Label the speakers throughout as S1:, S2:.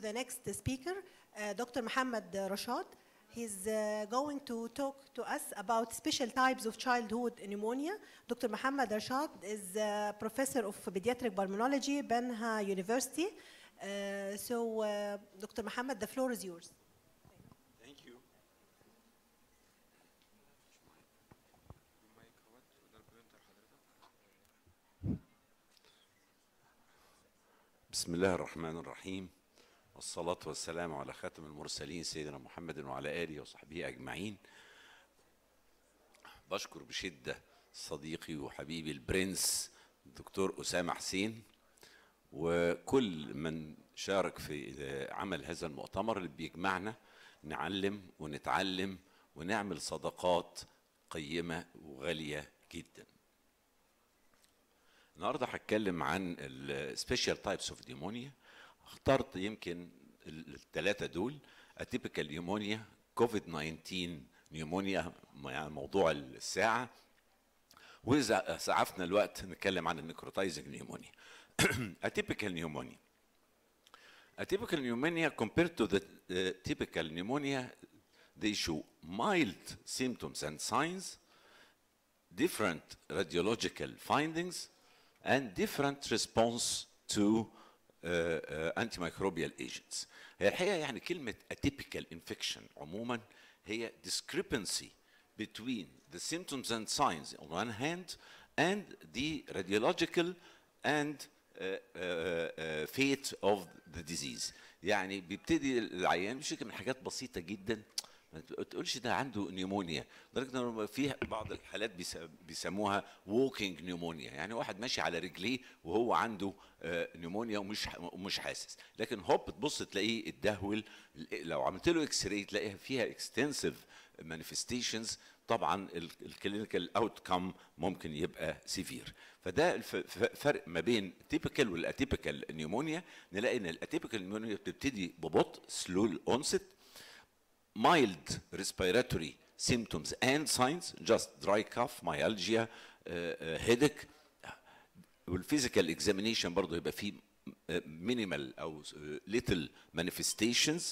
S1: The next speaker, uh, Dr. Mohammed Rashad. He's uh, going to talk to us about special types of childhood pneumonia. Dr. Mohammed Rashad is a uh, professor of pediatric pulmonology, Benha University. Uh, so, uh, Dr. Mohammed, the floor is yours. Thank you. بسم الله الرحمن الرحيم والصلاة والسلام على خاتم المرسلين سيدنا محمد وعلى آله وصحبه أجمعين بشكر بشدة صديقي وحبيبي البرنس الدكتور أسامة حسين وكل من شارك في عمل هذا المؤتمر اللي بيجمعنا نعلم ونتعلم ونعمل صدقات قيمة وغالية جدا النهارده هتكلم عن السبيشال تايبس اوف ديمونيا اخترت يمكن الثلاثه دول اتيبيكال نيومونيا كوفيد 19 نيومونيا يعني موضوع الساعه واذا اسعفنا الوقت نتكلم عن النكروتايزنج نيومونيا اتيبيكال نيومونيا اتيبيكال نيومونيا compared to the uh, typical pneumonia they show mild symptoms and signs different radiological findings and different response to انتي مايكروبيال ايجنتس هي الحقيقه يعني كلمه اتيبيكال انفكشن عموما هي discrepancy between the symptoms and signs on one hand and the radiological and uh, uh, uh, fate of the disease يعني بيبتدي العيان بيشتكي من حاجات بسيطة جدا ما تقولش ده عنده نيمونيا لدرجه ان في بعض الحالات بيسموها ووكينج نيمونيا يعني واحد ماشي على رجليه وهو عنده آه، نيمونيا ومش ومش حاسس لكن هوب تبص تلاقيه اتدهول لو عملت له اكس راي تلاقيها فيها اكستنسيف مانيفستيشنز طبعا الكلينيكال اوت كم ممكن يبقى سيفير فده الفرق ما بين تيبيكال والاتيبيكال نيمونيا نلاقي ان الاتيبيكال نيمونيا بتبتدي ببطء سلول اونست mild respiratory symptoms and signs, just dry cough, myalgia, uh, uh, headache. والphysical examination برضه يبقى في minimal or little manifestations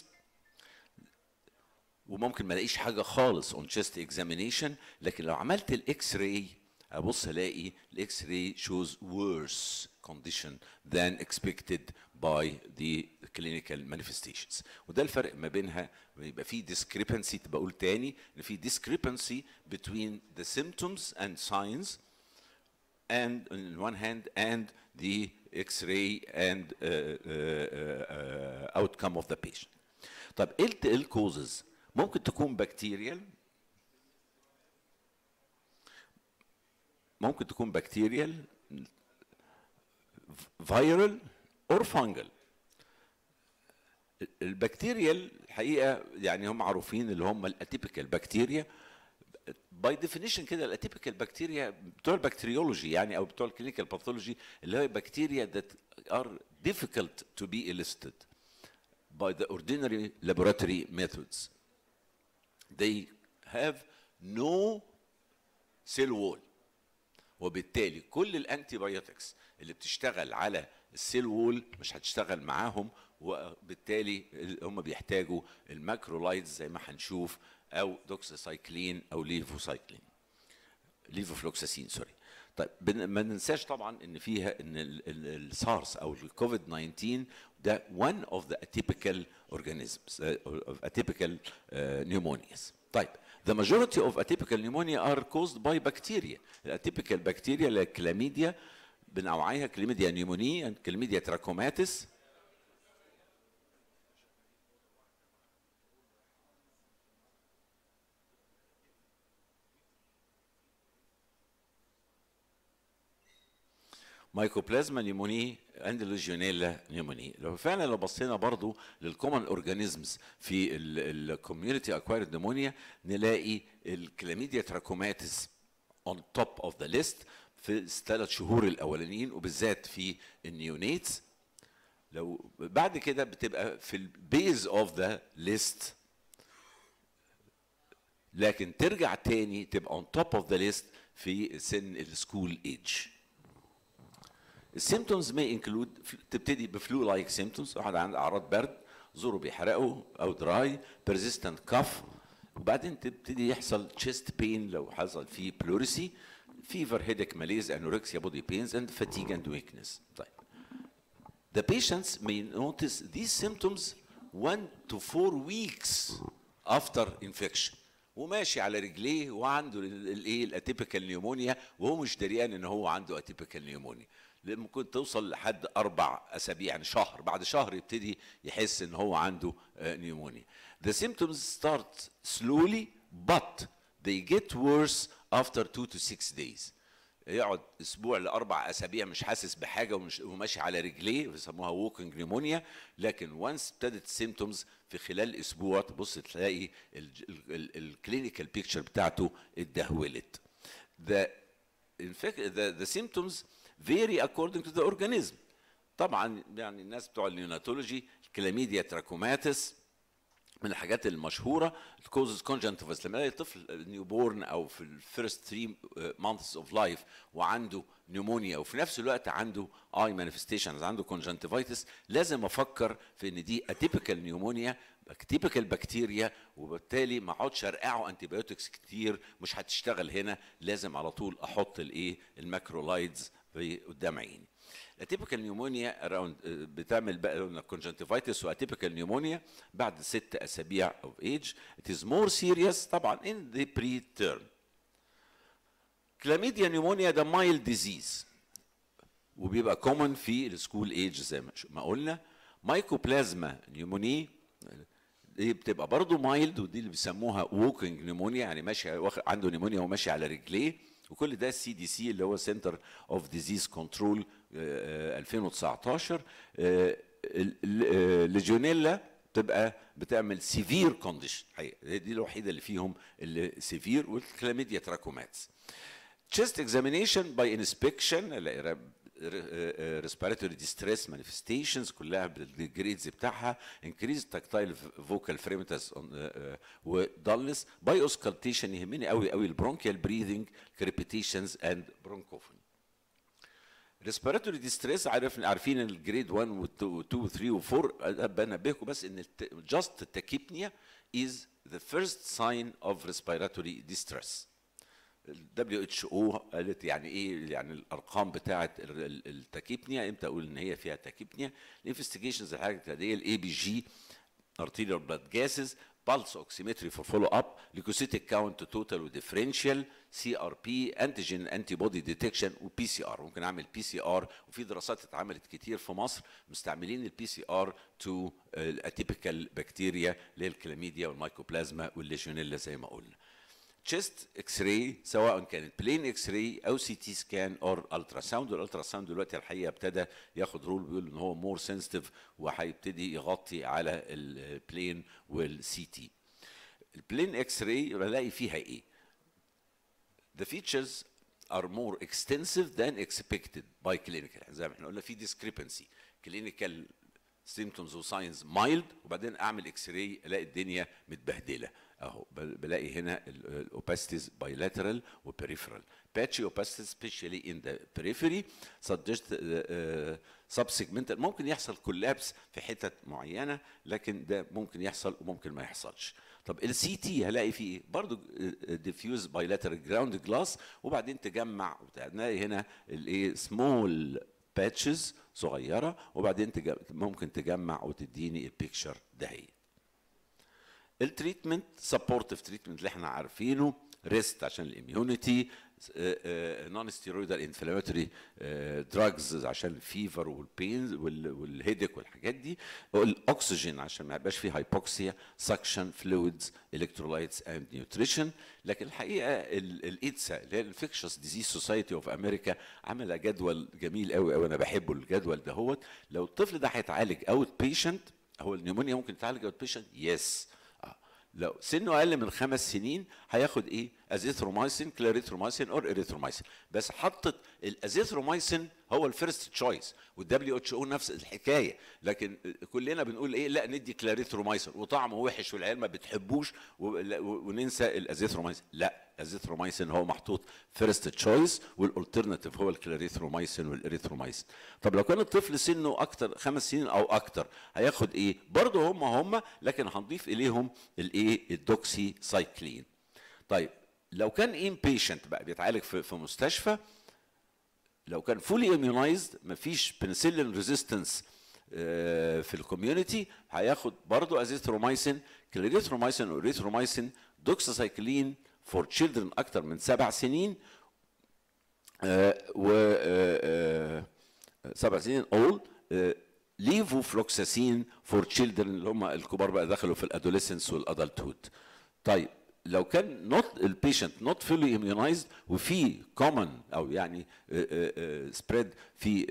S1: وممكن ما الاقيش حاجه خالص on chest examination لكن لو عملت الاكس راي ابص الاقي الاكس راي shows worse condition than expected by the كلينيكال مانيفستيشنز وده الفرق ما بينها يبقى في ديسكريبنسي بقول تاني ان في ديسكريبنسي between ذا symptoms اند ساينز اند on وان هاند اند ذا اكس راي اند uh, uh, uh, outcome of the patient. طب ايه الكوزز؟ إيه ممكن تكون بكتيريال ممكن تكون بكتيريال فيرال اور فانجل البكتيريا الحقيقه يعني هم معروفين اللي هم الاتيبيكال بكتيريا باي ديفينيشن كده الاتيبيكال بكتيريا بتوع البكتيريولوجي يعني او بتوع الكلينيكال باثولوجي اللي هي بكتيريا that are difficult to be elicited by the ordinary laboratory methods. They have no cell wall وبالتالي كل الانتي بايوتكس اللي بتشتغل على السيل وول مش هتشتغل معاهم وبالتالي هم بيحتاجوا الماكرولايتس زي ما هنشوف او دوكسيسايكلين او ليفوسايكلين ليفوفلوكساسين سوري طيب ما ننساش طبعا ان فيها ان السارس او الكوفيد 19 ده one of the atypical organisms اوف آه، of atypical آه، pneumonias طيب The majority of atypical pneumonia are caused by bacteria. الاتيبيكال بكتيريا اللي هي كلاميديا بنوعيها كلاميديا نيموني كلاميديا تراكوماتس مايكوبلازما نيموني عند الليجيونيلا نيموني لو فعلا لو بصينا برضو للكومن اورجانيزمز في الكوميونتي اكوايرد نيمونيا نلاقي الكلاميديا تراكوماتس اون توب اوف ذا ليست في الثلاث شهور الاولانيين وبالذات في النيونيتس لو بعد كده بتبقى في البيز اوف ذا ليست لكن ترجع تاني تبقى اون توب اوف ذا ليست في سن السكول ايج السيمتومز ماي انكلود تبتدي بفلو لايك سيمتومز واحد عنده اعراض برد زوره بيحرقه او دراي بيرزيستنت كاف وبعدين تبتدي يحصل تشيست بين لو حصل فيه بلوريسي فيفر هيدك ماليز انوركسيا بودي بينز اند فاتيج اند ويكنس طيب. ذا بيشنتس may نوتس ذيس سيمتومز 1 تو 4 ويكس افتر انفكشن وماشي على رجليه وعنده الايه الاتيبيكال نيومونيا وهو مش دريان ان هو عنده اتيبيكال نيومونيا. ممكن توصل لحد اربع اسابيع يعني شهر بعد شهر يبتدي يحس ان هو عنده آه، نيمونيا the symptoms start slowly but they get worse after 2 to 6 days يقعد اسبوع لاربع اسابيع مش حاسس بحاجه ومش وماشي على رجليه بيسموها ووكينج نيمونيا لكن وانس ابتدت السيمتومز في خلال اسبوع تبص تلاقي الكلينيكال بيكتشر بتاعته اتدهولت the, the the symptoms vary according to the organism طبعا يعني الناس بتوع النيوناتولوجي الكلاميديا تراكوماتس من الحاجات المشهوره كوزز كونجنتيفس لما يلاقي طفل نيو بورن او في الفيرست 3 مانثس اوف لايف وعنده نيمونيا وفي نفس الوقت عنده اي مانيفستيشنز عنده كونجنتيفيتس لازم افكر في ان دي اتيبيكال نيومونيا اتيبيكال بكتيريا وبالتالي ما اقعدش ارقعه انتي كتير مش هتشتغل هنا لازم على طول احط الايه الماكرولايدز قدام عيني الاتيبيكال نيومونيا اراوند بتعمل بقى كونجنتيفايتس واتيبيكال نيومونيا بعد ست اسابيع اوف ايج ات از مور سيريس طبعا ان ذا بري تيرم كلاميديا نيومونيا ده مايل ديزيز وبيبقى كومن في السكول ايج زي ما قلنا مايكوبلازما نيوموني دي بتبقى برضه مايلد ودي اللي بيسموها ووكينج نيمونيا يعني ماشي عنده نيمونيا وماشي على رجليه وكل ده السي دي سي اللي هو سنتر اوف ديزيز كنترول 2019 ليجونيلا تبقى بتعمل سيفير كونديشن دي الوحيده اللي فيهم اللي سيفير والكلاميديا تراكوماتس تشيست اكزامينيشن باي انسبكشن ريسبيراتوري ديستريس مانيفستيشنز كلها بالجريدز بتاعها انكريز تاكتايل فوكال فريمتاس ودلس باي اوسكالتيشن يهمني قوي قوي البرونكيال بريذنج كريبيتيشنز اند برونكوفوني ريسبيراتوري ديستريس عارف عارفين الجريد 1 و2 و3 و4 بنبهكم بس ان جاست التاكيبنيا از ذا فيرست ساين اوف ريسبيراتوري ديستريس الدبليو اتش او قالت يعني ايه يعني الارقام بتاعه التاكيبنيا امتى اقول ان هي فيها تاكيبنيا الانفستيجيشنز الحاجات الابتدائيه الاي بي جي ارتيريال بلاد جاسز بالس اوكسيمتري فور فولو اب ليكوسيتيك كاونت توتال وديفرنشال سي ار بي انتيجين انتي بودي ديتكشن وبي سي ار ممكن اعمل بي سي ار وفي دراسات اتعملت كتير في مصر مستعملين البي سي ار تو الاتيبيكال بكتيريا اللي هي الكلاميديا والمايكوبلازما والليجيونيلا زي ما قلنا تشيست اكس راي سواء كانت بلين اكس راي او سي تي سكان اور الترا ساوند والالترا ساوند دلوقتي الحقيقه ابتدى ياخد رول بيقول ان هو مور سنسيتيف وهيبتدي يغطي على البلين والسي تي البلين اكس راي بلاقي فيها ايه ذا فيتشرز ار مور اكستنسيف ذان اكسبكتد باي كلينيكال زي ما احنا قلنا في ديسكريبنسي كلينيكال symptoms وساينز مايلد وبعدين اعمل اكس راي الاقي الدنيا متبهدله اهو بلاقي هنا الاوباستيز بايلاترال وبريفرال باتشي اوباستيز سبيشالي ان ذا بريفري سجست سب سيجمنتال ممكن يحصل كولابس في حتت معينه لكن ده ممكن يحصل وممكن ما يحصلش طب السي تي هلاقي فيه ايه برضه ديفيوز بايلاترال جراوند جلاس وبعدين تجمع نلاقي هنا الايه سمول باتشز صغيره وبعدين تجمع ممكن تجمع وتديني البيكشر دهيت التريتمنت سبورتيف تريتمنت اللي احنا عارفينه ريست عشان الاميونيتي نون ستيرويدال انفلاماتوري دراجز عشان الفيفر والبين والهيدك والحاجات دي الاكسجين عشان ما يبقاش فيه هايبوكسيا سكشن فلويدز الكترولايتس اند نيوتريشن لكن الحقيقه الايدسا اللي هي الانفكشس ديزيز سوسايتي اوف امريكا عامله جدول جميل قوي قوي انا بحبه الجدول دهوت لو الطفل ده هيتعالج اوت بيشنت هو النيومونيا ممكن تعالج اوت بيشنت؟ يس لو سنه اقل من خمس سنين هياخد ايه ازيثرومايسين كلاريثرومايسين اور اريثرومايسين بس حطت الازيثرومايسين هو الفيرست تشويس والدبليو اتش او نفس الحكايه لكن كلنا بنقول ايه لا ندي كلاريثرومايسين وطعمه وحش والعيال ما بتحبوش وننسى الازيثرومايسين لا الازيثروميسين هو محطوط فيرست تشويس والالترناتيف هو الكلاريثرومايسين والاريثروميسين طب لو كان الطفل سنه اكتر خمس سنين او اكتر هياخد ايه برضه هم هم لكن هنضيف اليهم الايه الدوكسي سايكلين طيب لو كان ان بيشنت بقى بيتعالج في, في مستشفى لو كان فولي اميونايزد مفيش بنسلين ريزيستنس آه، في الكوميونتي هياخد برضه ازيثرومايسين كلاريثرومايسين دوكسا سايكلين فور تشيلدرن اكتر من سبع سنين آه، و آه، آه، سبع سنين اول ليفو فلوكساسين فور تشيلدرن اللي هم الكبار بقى دخلوا في الادوليسنس والادلتهود طيب لو كان نوت البيشنت نوت فولي اميونايزد وفي كومن او يعني سبريد في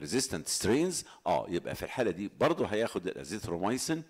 S1: ريزيستنت سترينز اه يبقى في الحاله دي برضه هياخد الازيثرومايسين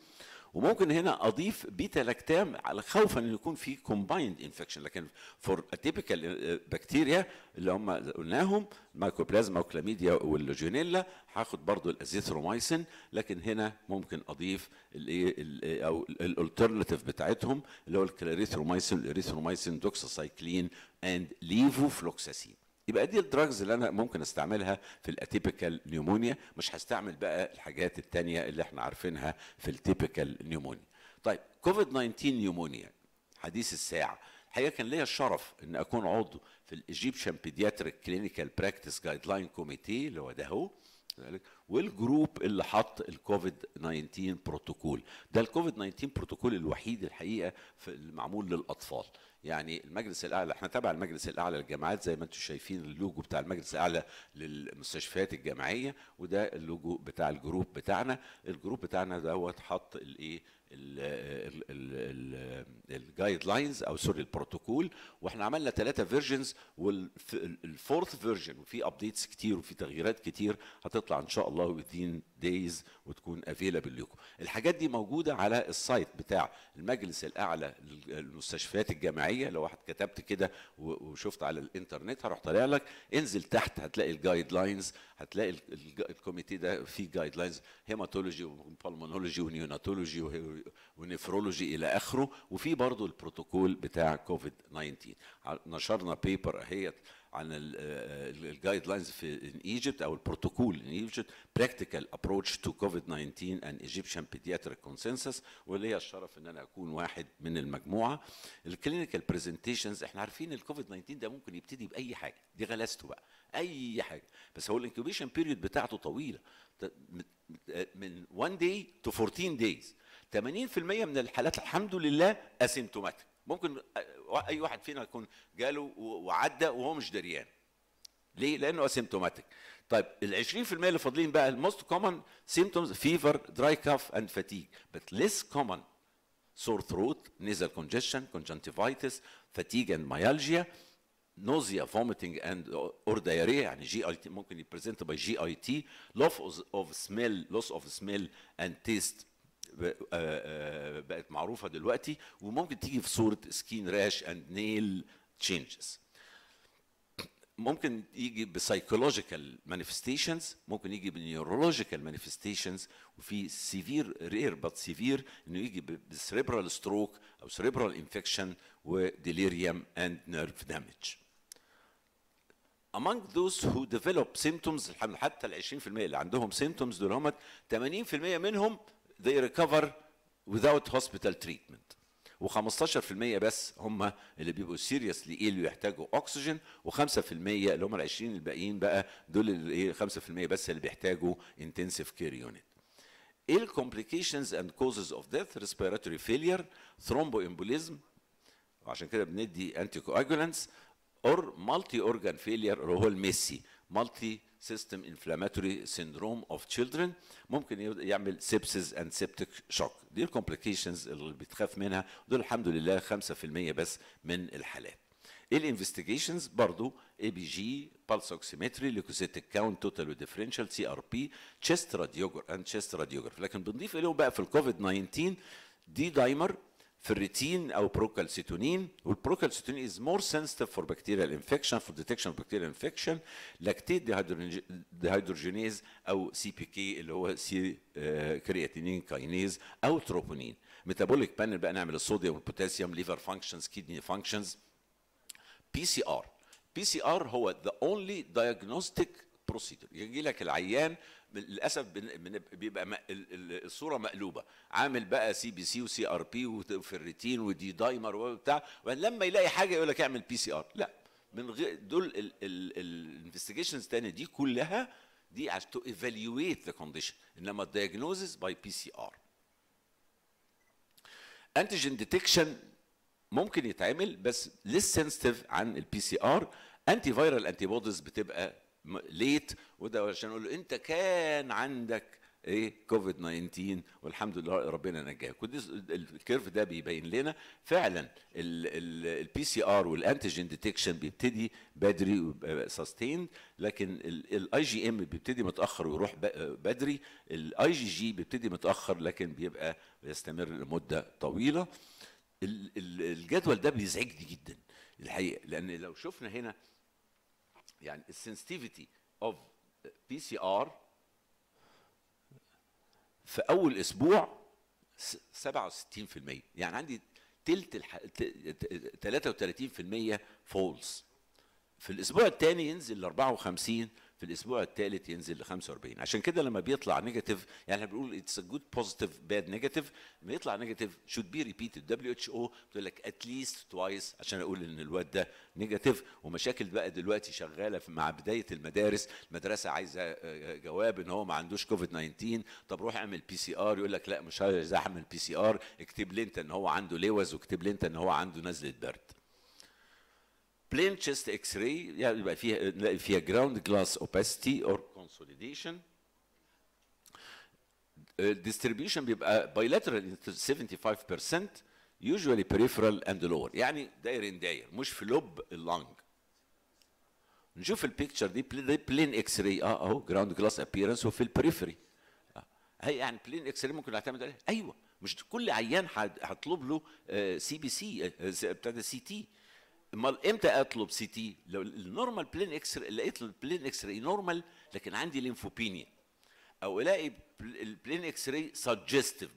S1: وممكن هنا اضيف بيتا لاكتام على خوفا ان يكون في كومبايند انفكشن لكن فور اتيبيكال بكتيريا اللي هم قلناهم مايكوبلازما وكلاميديا واللوجينيلا هاخد برضو الازيثرومايسين لكن هنا ممكن اضيف الايه او الالترناتيف بتاعتهم اللي هو الكلاريثرومايسين الاريثرومايسين دوكساسايكلين اند ليفوفلوكساسين يبقى دي الدراجز اللي انا ممكن استعملها في الاتيبيكال نيومونيا مش هستعمل بقى الحاجات التانية اللي احنا عارفينها في التيبيكال نيومونيا طيب كوفيد 19 نيومونيا حديث الساعه الحقيقه كان ليا الشرف ان اكون عضو في الايجيبشن بيدياتريك كلينيكال براكتس جايد لاين كوميتي اللي هو ده هو والجروب اللي حط الكوفيد 19 بروتوكول ده الكوفيد 19 بروتوكول الوحيد الحقيقه في المعمول للاطفال يعني المجلس الاعلى احنا تابع المجلس الاعلى للجامعات زي ما انتم شايفين اللوجو بتاع المجلس الاعلى للمستشفيات الجامعيه وده اللوجو بتاع الجروب بتاعنا الجروب بتاعنا دوت حط الايه الجايد لاينز او سوري البروتوكول واحنا عملنا ثلاثه فيرجنز والفورث فيرجن وفي ابديتس كتير وفي تغييرات كتير هتطلع ان شاء الله وذين دايز وتكون افيلابل لكم الحاجات دي موجوده على السايت بتاع المجلس الاعلى للمستشفيات الجامعيه لو واحد كتبت كده وشفت على الانترنت هروح طالع لك انزل تحت هتلاقي الجايد لاينز هتلاقي الكوميتي ده فيه جايد لاينز هيماتولوجي وبالمونولوجي ونيوناتولوجي ونفرولوجي الى اخره وفي برضه البروتوكول بتاع كوفيد 19 نشرنا بيبر اهيت عن الجايد آه، لاينز في ان ايجيبت او البروتوكول ان ايجيبت براكتيكال ابروتش تو كوفيد 19 ان ايجيبشن بيدياتريك كونسنسس وليا الشرف ان انا اكون واحد من المجموعه الكلينيكال برزنتيشنز احنا عارفين الكوفيد 19 ده ممكن يبتدي باي حاجه دي غلاسته بقى اي حاجه بس هو الانكيوبيشن بيريود بتاعته طويله من 1 داي تو 14 دايز 80% من الحالات الحمد لله اسيمتوماتيك ممكن آه، اي واحد فينا يكون جاله وعدى وهو مش دريان ليه لانه اسيمتوماتيك طيب ال 20% اللي فاضلين بقى الموست كومن سيمتومز فيفر دراي كاف اند فاتيج بس ليس كومن سور ثروت نيزل كونجشن كونجنتيفايتس فاتيج اند مايالجيا نوزيا فوميتنج اند اور دايريا يعني جي اي تي ممكن يبريزنت باي جي اي تي لوف اوف سميل لوس اوف سميل اند تيست آه، آه، بقت معروفه دلوقتي وممكن تيجي في صوره سكين راش اند نيل تشينجز ممكن يجي بسايكولوجيكال مانيفستيشنز ممكن يجي بنيورولوجيكال مانيفستيشنز وفي سيفير رير بات سيفير انه يجي بسريبرال ستروك او سريبرال انفكشن وديليريوم اند نيرف دامج among those who develop symptoms حتى ال 20% اللي عندهم symptoms دول هم 80% منهم they recover without hospital treatment و15% بس هم اللي بيبقوا سيريسلي ايه اللي يحتاجوا اكسجين و5% اللي هم ال 20 الباقيين بقى دول ايه 5% بس اللي بيحتاجوا انتنسيف كير يونت ايه الكومبليكيشنز اند كوزز اوف ديث ريسبيراتوري فيلير ثرومبو امبوليزم وعشان كده بندي انتي or اور مالتي اورجان فيلير اللي هو الميسي مالتي سيستم انفلاماتوري سيندروم اوف تشيلدرن ممكن يعمل سيبسز اند سيبتيك شوك دي الكومبليكيشنز اللي بتخاف منها دول الحمد لله 5% بس من الحالات الانفستيجيشنز برضو اي بي جي بالس اوكسيمتري ليكوزيتك كاونت توتال وديفرنشال سي ار بي تشيست راديوجر اند تشيست راديوجراف لكن بنضيف اليهم بقى في الكوفيد 19 دي دايمر ferritin او بروكالسيتونين والبروكالسيتونين از مور سنسيتيف فور بكتيريال انفكشن فور ديتكشن بكتيريال انفكشن لاكتيد ديهيدروجينيز او سي بي كي اللي هو سي كرياتينين كاينيز او تروبونين ميتابوليك بانل بقى نعمل الصوديوم والبوتاسيوم ليفر فانكشنز كيدني فانكشنز بي سي ار بي سي ار هو ذا اونلي دايجنوستيك بروسيدور يجي لك العيان للاسف بيبقى الصوره مقلوبه عامل بقى سي بي سي وسي ار بي وفرتين ودي دايمر وبتاع لما يلاقي حاجه يقول لك اعمل بي سي ار لا من غير دول الانفستيجيشنز الثانيه دي كلها دي عشان تو ايفالويت ذا كونديشن انما الدايجنوزز باي بي سي ار انتيجين ديتكشن ممكن يتعمل بس ليس سنسيتيف عن البي سي ار انتي فايرال انتي بوديز بتبقى ليت وده عشان اقول له انت كان عندك ايه كوفيد 19 والحمد لله ربنا نجاك الكيرف ده بيبين لنا فعلا البي سي ار والانتيجين ديتكشن بيبتدي بدري سستيند لكن الاي جي ام بيبتدي متاخر ويروح بدري الاي جي جي بيبتدي متاخر لكن بيبقى بيستمر لمده طويله الجدول ده بيزعجني جدا الحقيقه لان لو شفنا هنا يعني السنسيتيفيتي اوف بي سي ار في اول اسبوع 67% يعني عندي تلت الح... 33% فولس في الاسبوع الثاني ينزل ل 54 في الاسبوع الثالث ينزل ل 45 عشان كده لما بيطلع نيجاتيف يعني احنا بنقول اتس جود بوزيتيف باد نيجاتيف لما يطلع نيجاتيف شود بي ريبيتد دبليو اتش او بتقول لك اتليست توايس عشان اقول ان الواد ده نيجاتيف ومشاكل بقى دلوقتي شغاله مع بدايه المدارس المدرسه عايزه آه، آه، جواب ان هو ما عندوش كوفيد 19 طب روح اعمل بي سي ار يقول لك لا مش عايز اعمل بي سي ار اكتب لي انت ان هو عنده لوز واكتب لي انت ان هو عنده نزله برد بلين تشيست اكس راي يعني يبقى فيها نلاقي فيها جراوند جلاس اوباستي اور كونسوليديشن الديستريبيوشن بيبقى بايلاترال 75% usually peripheral and lower يعني دايرين داير مش في لوب اللنج نشوف البيكتشر دي بلين اكس راي اه اهو جراوند جلاس ابييرنس وفي البريفري آه، هي يعني بلين اكس راي ممكن نعتمد عليها ايوه مش كل عيان هطلب له سي بي سي ابتدى سي تي امال امتى اطلب سي تي لو النورمال بلين اكس لقيت البلين اكس راي نورمال لكن عندي ليمفوبينيا او الاقي البلين اكس راي سجستيف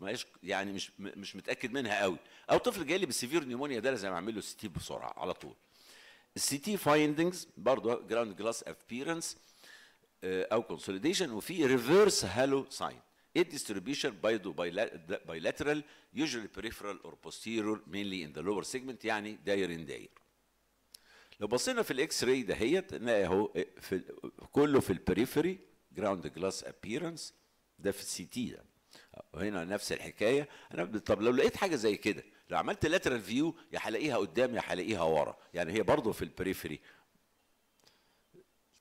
S1: يعني مش مش متاكد منها قوي او طفل جاي لي بالسيفير نيمونيا ده لازم اعمل له سي تي بسرعه على طول السي تي فايندنجز برضه جراوند جلاس ابييرنس او كونسوليديشن وفي ريفيرس هالو ساين ايه الديستريبيوشن بايدو بايلاترال يوجوالي بريفرال اور بوستيرور مينلي ان ذا لور سيجمنت يعني داير ان داير لو بصينا في الاكس راي دهيت نلاقي اهو في كله في البريفري جراوند جلاس ابييرنس ده في السي تي ده هنا نفس الحكايه انا طب لو لقيت حاجه زي كده لو عملت لاترال فيو يا هلاقيها قدام يا هلاقيها ورا يعني هي برضه في البريفري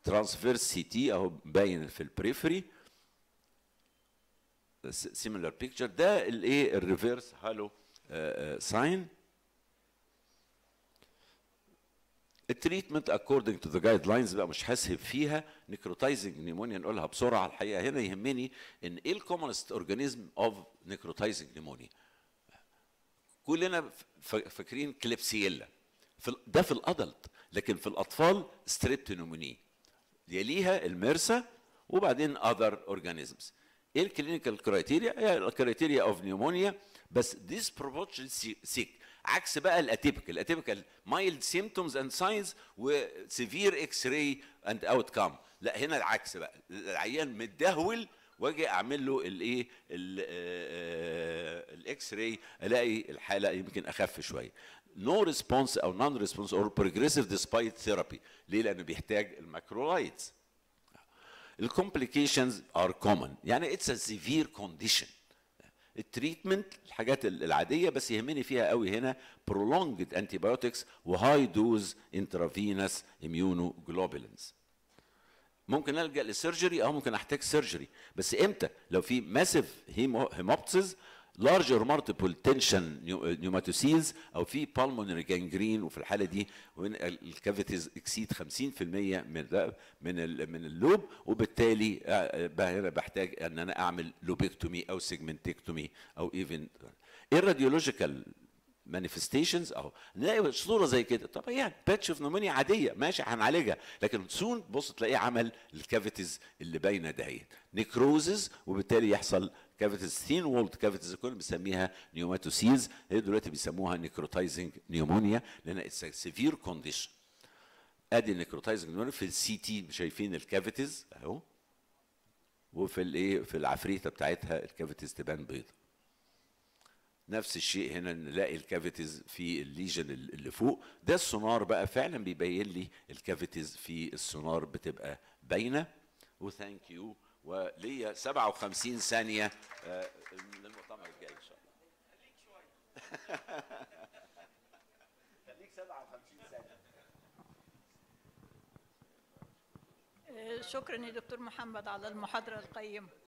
S1: ترانسفيرس سي تي اهو باين في البريفري سيميلار بيكتشر ده الايه الريفيرس هالو آه، آه، ساين التريتمنت اكوردنج تو ذا جايد لاينز بقى مش هسهب فيها نيكروتايزنج نيمونيا نقولها بسرعه الحقيقه هنا يهمني ان ايه الكومنست اورجانيزم اوف نيكروتايزنج نيمونيا كلنا فاكرين كليبسيلا في ده في الادلت لكن في الاطفال ستريبت ستريبتونيموني يليها المرسى وبعدين اذر اورجانيزمز ايه الكلينيكال كرايتيريا؟ الكرايتيريا اوف نيمونيا بس disproportionately sick عكس بقى الاتيبيكال الاتيبيكال مايلد سيمتومز اند ساينز وسيفير اكس راي اند اوت كام لا هنا العكس بقى العيان متدهول واجي اعمل له الايه الاكس آه، راي الاقي الحاله يمكن اخف شويه نو ريسبونس او نون ريسبونس اور بروجريسيف ديسبايت ثيرابي ليه لانه بيحتاج الماكرولايتس الكومبليكيشنز ار كومن يعني اتس ا سيفير كونديشن التريتمنت الحاجات العاديه بس يهمني فيها قوي هنا prolonged antibiotics وهاي دوز انترافينس اميونو جلوبولينز ممكن الجا للسيرجري او ممكن احتاج سيرجري بس امتى لو في ماسيف هيموبتسز لارجر مالتيبل تنشن نيوماتوسيز او في بالمونري جانجرين وفي الحاله دي وين الكافيتيز اكسيد 50% من من من اللوب وبالتالي آه، آه، هنا بحتاج ان انا اعمل لوبيكتومي او سيجمنتكتومي او ايفن ايه الراديولوجيكال مانيفستيشنز اهو نلاقي صوره زي كده طب يعني باتش اوف نومونيا عاديه ماشي هنعالجها لكن سون بص تلاقيه عمل الكافيتيز اللي باينه دهيت نيكروزز وبالتالي يحصل كافيتيز ثين وولد كافيتيز كنا بنسميها نيوماتوسيز هي دلوقتي بيسموها نيكروتايزنج نيومونيا لان اتس سيفير كونديشن ادي النيكروتايزنج نيومونيا في السي تي شايفين الكافيتيز اهو وفي الايه في العفريته بتاعتها الكافيتيز تبان بيضه نفس الشيء هنا نلاقي الكافيتيز في الليجن اللي فوق ده السونار بقى فعلا بيبين لي الكافيتيز في السونار بتبقى باينه وثانك يو وليا 57 ثانيه آه، للمؤتمر الجاي ان شاء الله خليك شويه خليك 57 ثانيه آه، شكرا يا دكتور محمد على المحاضره القيمه